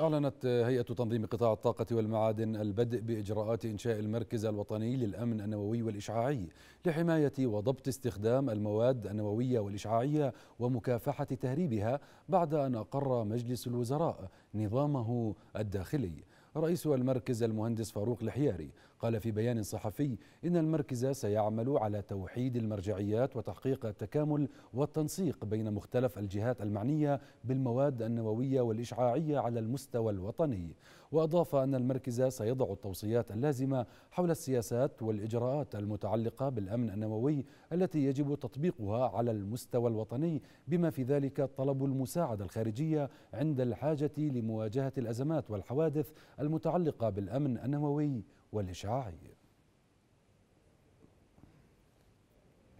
أعلنت هيئة تنظيم قطاع الطاقة والمعادن البدء بإجراءات إنشاء المركز الوطني للأمن النووي والإشعاعي لحماية وضبط استخدام المواد النووية والإشعاعية ومكافحة تهريبها بعد أن أقر مجلس الوزراء نظامه الداخلي رئيس المركز المهندس فاروق الحياري قال في بيان صحفي إن المركز سيعمل على توحيد المرجعيات وتحقيق التكامل والتنسيق بين مختلف الجهات المعنية بالمواد النووية والإشعاعية على المستوى الوطني وأضاف أن المركز سيضع التوصيات اللازمة حول السياسات والإجراءات المتعلقة بالأمن النووي التي يجب تطبيقها على المستوى الوطني بما في ذلك طلب المساعدة الخارجية عند الحاجة لمواجهة الأزمات والحوادث المتعلقة بالأمن النووي والإشعاعي